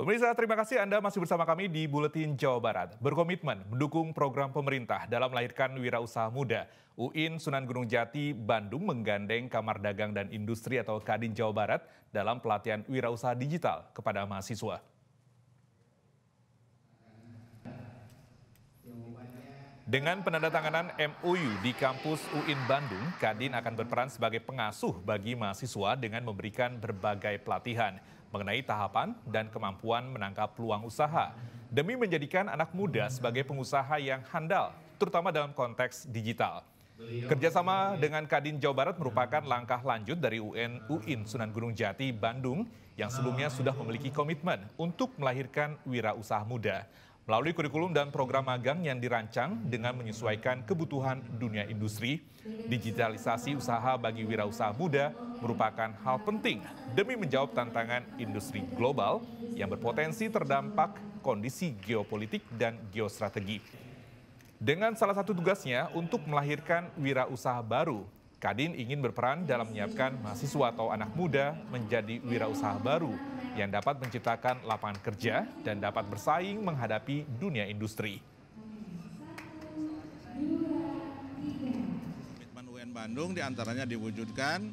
Pemirsa, terima kasih Anda masih bersama kami di Buletin Jawa Barat. Berkomitmen mendukung program pemerintah dalam melahirkan wirausaha muda. UIN Sunan Gunung Jati, Bandung menggandeng Kamar Dagang dan Industri atau Kadin Jawa Barat dalam pelatihan wirausaha digital kepada mahasiswa. Dengan penandatanganan MOU di kampus UIN Bandung, Kadin akan berperan sebagai pengasuh bagi mahasiswa dengan memberikan berbagai pelatihan mengenai tahapan dan kemampuan menangkap peluang usaha demi menjadikan anak muda sebagai pengusaha yang handal, terutama dalam konteks digital. Kerjasama dengan Kadin Jawa Barat merupakan langkah lanjut dari UN UIN Sunan Gunung Jati Bandung yang sebelumnya sudah memiliki komitmen untuk melahirkan wirausaha muda. Melalui kurikulum dan program magang yang dirancang dengan menyesuaikan kebutuhan dunia industri, digitalisasi usaha bagi wirausaha muda merupakan hal penting demi menjawab tantangan industri global yang berpotensi terdampak kondisi geopolitik dan geostrategi. Dengan salah satu tugasnya untuk melahirkan wirausaha baru Kadin ingin berperan dalam menyiapkan mahasiswa atau anak muda menjadi wirausaha baru yang dapat menciptakan lapangan kerja dan dapat bersaing menghadapi dunia industri. Komitmen UN Bandung diantaranya diwujudkan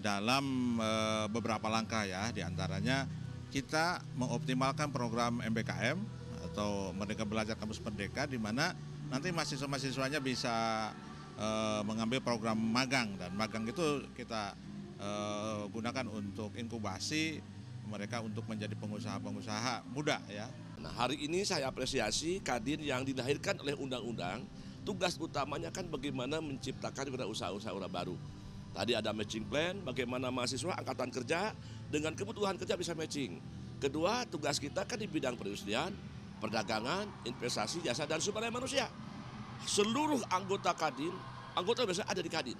dalam eh, beberapa langkah ya, diantaranya kita mengoptimalkan program MBKM atau Merdeka Belajar Kampus Merdeka di mana nanti mahasiswa-mahasiswanya bisa Eh, mengambil program magang dan magang itu kita uh, gunakan untuk inkubasi mereka untuk menjadi pengusaha-pengusaha muda ya. Nah, hari ini saya apresiasi Kadin yang dilahirkan oleh undang-undang. Tugas utamanya kan bagaimana menciptakan usaha usaha baru. Tadi ada matching plan, bagaimana mahasiswa angkatan kerja dengan kebutuhan kerja bisa matching. Kedua, tugas kita kan di bidang perindustrian, perdagangan, investasi, jasa, dan sumber daya manusia seluruh anggota Kadin, anggota biasanya ada di Kadin.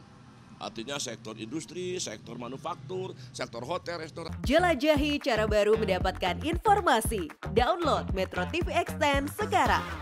Artinya sektor industri, sektor manufaktur, sektor hotel, restoran. Jelajahi cara baru mendapatkan informasi. Download Metro TV Extend sekarang.